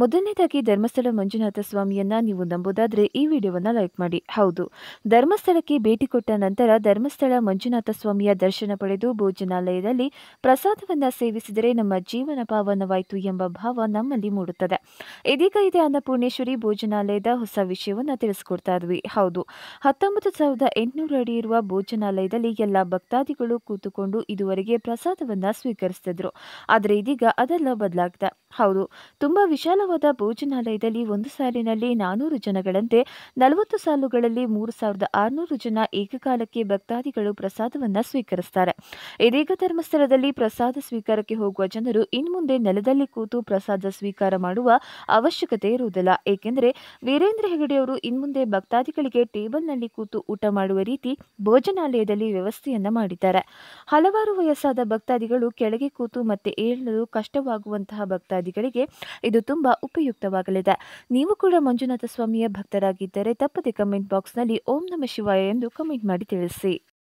ಮೊದಲನೇದಾಗಿ ಧರ್ಮಸ್ಥಳ ಮಂಜುನಾಥ ಸ್ವಾಮಿಯನ್ನ ನೀವು ನಂಬುದಾದ್ರೆ ಈ ವಿಡಿಯೋವನ್ನು ಲೈಕ್ ಮಾಡಿ ಹೌದು ಧರ್ಮಸ್ಥಳಕ್ಕೆ ಭೇಟಿ ಕೊಟ್ಟ ನಂತರ ಧರ್ಮಸ್ಥಳ ಮಂಜುನಾಥ ಸ್ವಾಮಿಯ ದರ್ಶನ ಪಡೆದು ಭೋಜನಾಲಯದಲ್ಲಿ ಪ್ರಸಾದವನ್ನ ಸೇವಿಸಿದರೆ ನಮ್ಮ ಜೀವನ ಪಾವನವಾಯಿತು ಎಂಬ ಭಾವ ನಮ್ಮಲ್ಲಿ ಮೂಡುತ್ತದೆ ಇದೀಗ ಇದೆ ಅನ್ನಪೂರ್ಣೇಶ್ವರಿ ಭೋಜನಾಲಯದ ಹೊಸ ವಿಷಯವನ್ನ ತಿಳಿಸಿಕೊಡ್ತಾ ಇದ್ವಿ ಹೌದು ಹತ್ತೊಂಬತ್ತು ಸಾವಿರದ ಎಂಟುನೂರು ಅಡಿ ಇರುವ ಭೋಜನಾಲಯದಲ್ಲಿ ಎಲ್ಲ ಭಕ್ತಾದಿಗಳು ಕೂತುಕೊಂಡು ಇದುವರೆಗೆ ಪ್ರಸಾದವನ್ನ ಸ್ವೀಕರಿಸ್ತಿದ್ರು ಆದರೆ ಇದೀಗ ಅದೆಲ್ಲ ಬದಲಾಗಿದೆ ಹೌದು ತುಂಬಾ ವಿಶಾಲವಾದ ಭೋಜನಾಲಯದಲ್ಲಿ ಒಂದು ಸಾಲಿನಲ್ಲಿ ನಾನೂರು ಜನಗಳಂತೆ ನಲವತ್ತು ಸಾಲುಗಳಲ್ಲಿ ಮೂರು ಸಾವಿರದ ಆರುನೂರು ಜನ ಏಕಕಾಲಕ್ಕೆ ಭಕ್ತಾದಿಗಳು ಪ್ರಸಾದವನ್ನು ಸ್ವೀಕರಿಸ್ತಾರೆ ಇದೀಗ ಧರ್ಮಸ್ಥಳದಲ್ಲಿ ಪ್ರಸಾದ ಸ್ವೀಕಾರಕ್ಕೆ ಹೋಗುವ ಜನರು ಇನ್ಮುಂದೆ ನೆಲದಲ್ಲಿ ಕೂತು ಪ್ರಸಾದ ಸ್ವೀಕಾರ ಮಾಡುವ ಅವಶ್ಯಕತೆ ಇರುವುದಿಲ್ಲ ಏಕೆಂದರೆ ವೀರೇಂದ್ರ ಹೆಗಡೆಯವರು ಇನ್ಮುಂದೆ ಭಕ್ತಾದಿಗಳಿಗೆ ಟೇಬಲ್ನಲ್ಲಿ ಕೂತು ಊಟ ಮಾಡುವ ರೀತಿ ಭೋಜನಾಲಯದಲ್ಲಿ ವ್ಯವಸ್ಥೆಯನ್ನ ಮಾಡಿದ್ದಾರೆ ಹಲವಾರು ವಯಸ್ಸಾದ ಭಕ್ತಾದಿಗಳು ಕೆಳಗೆ ಕೂತು ಮತ್ತೆ ಏಳಲು ಕಷ್ಟವಾಗುವಂತಹ ಭಕ್ತಾದಿ ಭಕ್ತಾದಿಗಳಿಗೆ ಇದು ತುಂಬಾ ಉಪಯುಕ್ತವಾಗಲಿದೆ ನೀವು ಕೂಡ ಮಂಜುನಾಥ ಸ್ವಾಮಿಯ ಭಕ್ತರಾಗಿದ್ದರೆ ತಪ್ಪದೆ ಕಮೆಂಟ್ ಬಾಕ್ಸ್ನಲ್ಲಿ ಓಂ ನಮ ಶಿವಾಯ ಎಂದು ಕಮೆಂಟ್ ಮಾಡಿ ತಿಳಿಸಿ